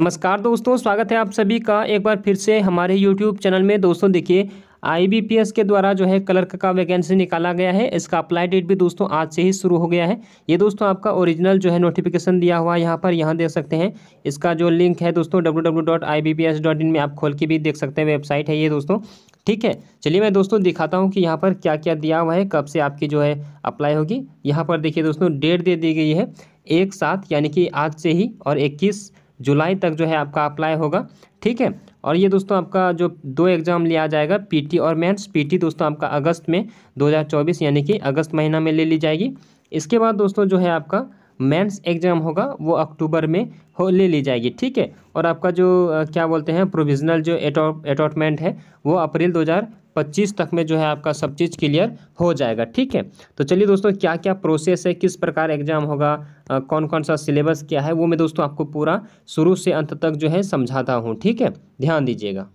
नमस्कार दोस्तों स्वागत है आप सभी का एक बार फिर से हमारे यूट्यूब चैनल में दोस्तों देखिए आईबीपीएस के द्वारा जो है क्लर्क का वैकेंसी निकाला गया है इसका अप्लाई डेट भी दोस्तों आज से ही शुरू हो गया है ये दोस्तों आपका ओरिजिनल जो है नोटिफिकेशन दिया हुआ है यहाँ पर यहाँ देख सकते हैं इसका जो लिंक है दोस्तों डब्ल्यू में आप खोल के भी देख सकते हैं वेबसाइट है ये दोस्तों ठीक है चलिए मैं दोस्तों दिखाता हूँ कि यहाँ पर क्या क्या दिया हुआ है कब से आपकी जो है अप्लाई होगी यहाँ पर देखिए दोस्तों डेट दे दी गई है एक साथ यानी कि आज से ही और इक्कीस जुलाई तक जो है आपका अप्लाई होगा ठीक है और ये दोस्तों आपका जो दो एग्ज़ाम लिया जाएगा पीटी और मैथ्स पीटी दोस्तों आपका अगस्त में 2024 यानी कि अगस्त महीना में ले ली जाएगी इसके बाद दोस्तों जो है आपका मेंस एग्ज़ाम होगा वो अक्टूबर में हो ले ली जाएगी ठीक है और आपका जो क्या बोलते हैं प्रोविजनल जो एटॉटमेंट है वो अप्रैल दो पच्चीस तक में जो है आपका सब चीज़ क्लियर हो जाएगा ठीक है तो चलिए दोस्तों क्या क्या प्रोसेस है किस प्रकार एग्जाम होगा कौन कौन सा सिलेबस क्या है वो मैं दोस्तों आपको पूरा शुरू से अंत तक जो है समझाता हूँ ठीक है ध्यान दीजिएगा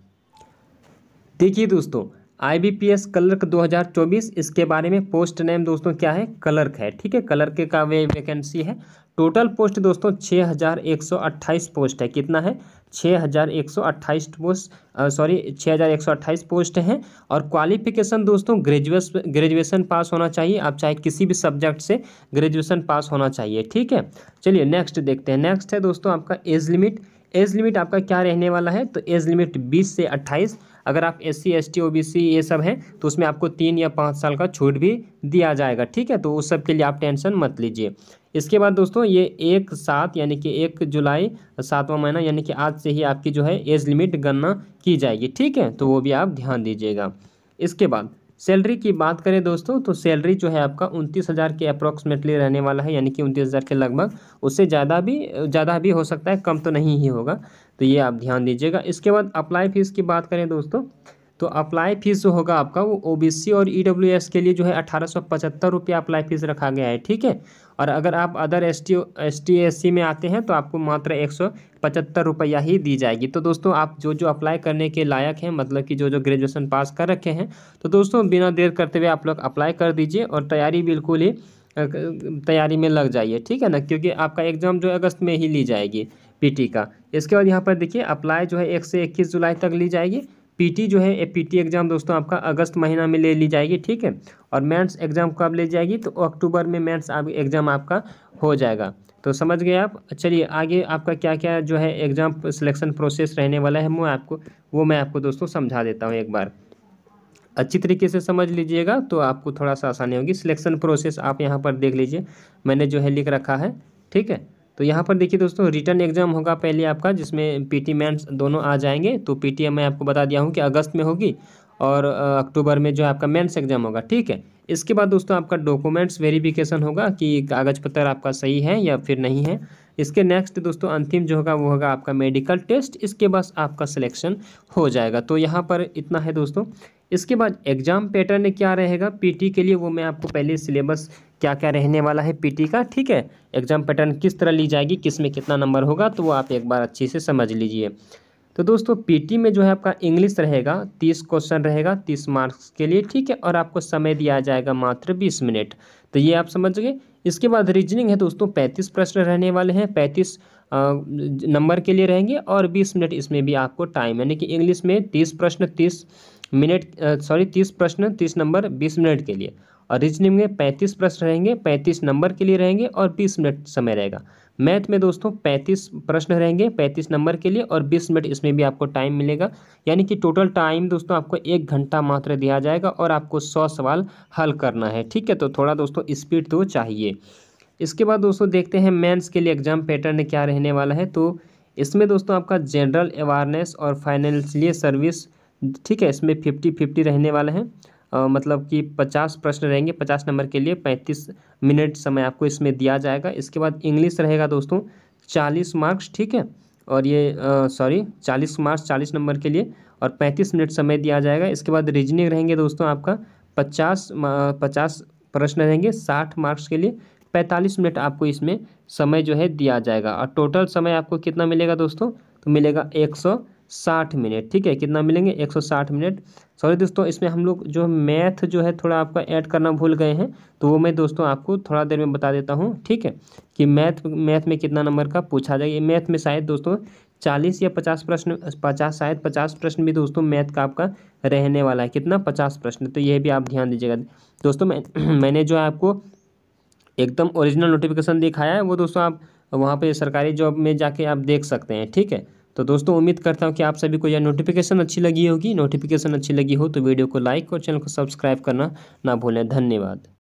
देखिए दोस्तों आईबीपीएस क्लर्क 2024 इसके बारे में पोस्ट नेम दोस्तों क्या है क्लर्क है ठीक है क्लर्क का वे वैकेंसी है टोटल पोस्ट दोस्तों 6128 पोस्ट है कितना है 6128 पोस्ट सॉरी 6128 पोस्ट हैं और क्वालिफिकेशन दोस्तों ग्रेजुएस ग्रेजुएशन पास होना चाहिए आप चाहे किसी भी सब्जेक्ट से ग्रेजुएशन पास होना चाहिए ठीक है चलिए नेक्स्ट देखते हैं नेक्स्ट है दोस्तों आपका एज लिमिट एज लिमिट आपका क्या रहने वाला है तो एज लिमिट 20 से 28 अगर आप एस सी एस टी ये सब हैं तो उसमें आपको तीन या पाँच साल का छूट भी दिया जाएगा ठीक है तो उस सब के लिए आप टेंशन मत लीजिए इसके बाद दोस्तों ये एक सात यानी कि एक जुलाई सातवां महीना यानी कि आज से ही आपकी जो है एज लिमिट गणना की जाएगी ठीक है तो वो भी आप ध्यान दीजिएगा इसके बाद सैलरी की बात करें दोस्तों तो सैलरी जो है आपका उनतीस हज़ार के अप्रोक्सीमेटली रहने वाला है यानी कि उनतीस हज़ार के लगभग उससे ज़्यादा भी ज़्यादा भी हो सकता है कम तो नहीं ही होगा तो ये आप ध्यान दीजिएगा इसके बाद अप्लाई फ़ीस की बात करें दोस्तों तो अप्लाई फीस जो होगा आपका वो ओबीसी और ईडब्ल्यूएस e के लिए जो है अठारह सौ पचहत्तर रुपया अप्लाई फीस रखा गया है ठीक है और अगर आप other S T S T S C में आते हैं तो आपको मात्र एक सौ पचहत्तर रुपया ही दी जाएगी तो दोस्तों आप जो जो अप्लाई करने के लायक हैं मतलब कि जो जो ग्रेजुएशन पास कर रखे हैं तो दोस्तों बिना देर करते हुए आप लोग अप्लाई कर दीजिए और तैयारी बिल्कुल ही तैयारी में लग जाइए ठीक है ना क्योंकि आपका एग्ज़ाम जो अगस्त में ही ली जाएगी पीटी का इसके बाद यहाँ पर देखिए अप्लाई जो है एक से इक्कीस जुलाई तक ली जाएगी पीटी जो है ए पीटी एग्ज़ाम दोस्तों आपका अगस्त महीना में ले ली जाएगी ठीक है और मैथ्स एग्ज़ाम कब ले जाएगी तो अक्टूबर में मैथ्स आप एग्ज़ाम आपका हो जाएगा तो समझ गए आप चलिए आगे आपका क्या क्या जो है एग्ज़ाम सिलेक्शन प्रोसेस रहने वाला है मैं आपको वो मैं आपको दोस्तों समझा देता हूँ एक बार अच्छी तरीके से समझ लीजिएगा तो आपको थोड़ा सा आसानी होगी सिलेक्शन प्रोसेस आप यहाँ पर देख लीजिए मैंने जो है लिख रखा है ठीक है तो यहाँ पर देखिए दोस्तों रिटर्न एग्जाम होगा पहले आपका जिसमें पीटी मैंस दोनों आ जाएंगे तो पीटीएम मैं आपको बता दिया हूँ कि अगस्त में होगी और अक्टूबर में जो आपका मेंस एग्जाम होगा ठीक है इसके बाद दोस्तों आपका डॉक्यूमेंट्स वेरिफिकेशन होगा कि कागज़ पत्र आपका सही है या फिर नहीं है इसके नेक्स्ट दोस्तों अंतिम जो होगा वो होगा आपका मेडिकल टेस्ट इसके बाद आपका सिलेक्शन हो जाएगा तो यहाँ पर इतना है दोस्तों इसके बाद एग्ज़ाम पैटर्न क्या रहेगा पीटी के लिए वो मैं आपको पहले सिलेबस क्या क्या रहने वाला है पीटी का ठीक है एग्जाम पैटर्न किस तरह ली जाएगी किस में कितना नंबर होगा तो वो आप एक बार अच्छे से समझ लीजिए तो दोस्तों पीटी में जो है आपका इंग्लिश रहेगा तीस क्वेश्चन रहेगा तीस मार्क्स के लिए ठीक है और आपको समय दिया जाएगा मात्र बीस मिनट तो ये आप समझ गए इसके बाद रीजनिंग है दोस्तों पैंतीस प्रश्न रहने वाले हैं पैंतीस नंबर के लिए रहेंगे और बीस मिनट इसमें भी आपको टाइम यानी कि इंग्लिश में तीस प्रश्न तीस मिनट सॉरी तीस प्रश्न तीस नंबर बीस मिनट के लिए और रीजनिंग में पैंतीस प्रश्न रहेंगे पैंतीस नंबर के लिए रहेंगे और बीस मिनट समय रहेगा मैथ में दोस्तों पैंतीस प्रश्न रहेंगे पैंतीस नंबर के लिए और बीस मिनट इसमें भी आपको टाइम मिलेगा यानी कि टोटल टाइम दोस्तों आपको एक घंटा मात्र दिया जाएगा और आपको सौ सवाल हल करना है ठीक है तो थोड़ा दोस्तों स्पीड तो चाहिए इसके बाद दोस्तों देखते हैं मेंस के लिए एग्जाम पैटर्न क्या रहने वाला है तो इसमें दोस्तों आपका जनरल अवेयरनेस और फाइनेंशियल सर्विस ठीक है इसमें फिफ्टी फिफ्टी रहने वाला है मतलब कि पचास प्रश्न रहेंगे पचास नंबर के लिए पैंतीस मिनट समय आपको इसमें दिया जाएगा इसके बाद इंग्लिश रहेगा दोस्तों चालीस मार्क्स ठीक है और ये सॉरी चालीस मार्क्स चालीस नंबर के लिए और पैंतीस मिनट समय दिया जाएगा इसके बाद रीजनिंग रहेंगे दोस्तों आपका पचास पचास प्रश्न रहेंगे साठ मार्क्स के लिए पैंतालीस मिनट आपको इसमें समय जो है दिया जाएगा और टोटल समय आपको कितना मिलेगा दोस्तों तो मिलेगा एक सौ साठ मिनट ठीक है कितना मिलेंगे एक सौ साठ मिनट सॉरी दोस्तों इसमें हम लोग जो मैथ जो है थोड़ा आपका ऐड करना भूल गए हैं तो वो मैं दोस्तों आपको थोड़ा देर में बता देता हूँ ठीक है कि मैथ मैथ में कितना नंबर का पूछा जाए मैथ में शायद दोस्तों चालीस या पचास प्रश्न पचास शायद पचास प्रश्न भी दोस्तों मैथ का आपका रहने वाला है कितना पचास प्रश्न तो यह भी आप ध्यान दीजिएगा दोस्तों मैं मैंने जो है आपको एकदम ओरिजिनल नोटिफिकेशन दिखाया है वो दोस्तों आप वहाँ पे सरकारी जॉब में जाके आप देख सकते हैं ठीक है तो दोस्तों उम्मीद करता हूँ कि आप सभी को यह नोटिफिकेशन अच्छी लगी होगी नोटिफिकेशन अच्छी लगी हो तो वीडियो को लाइक और चैनल को सब्सक्राइब करना ना भूलें धन्यवाद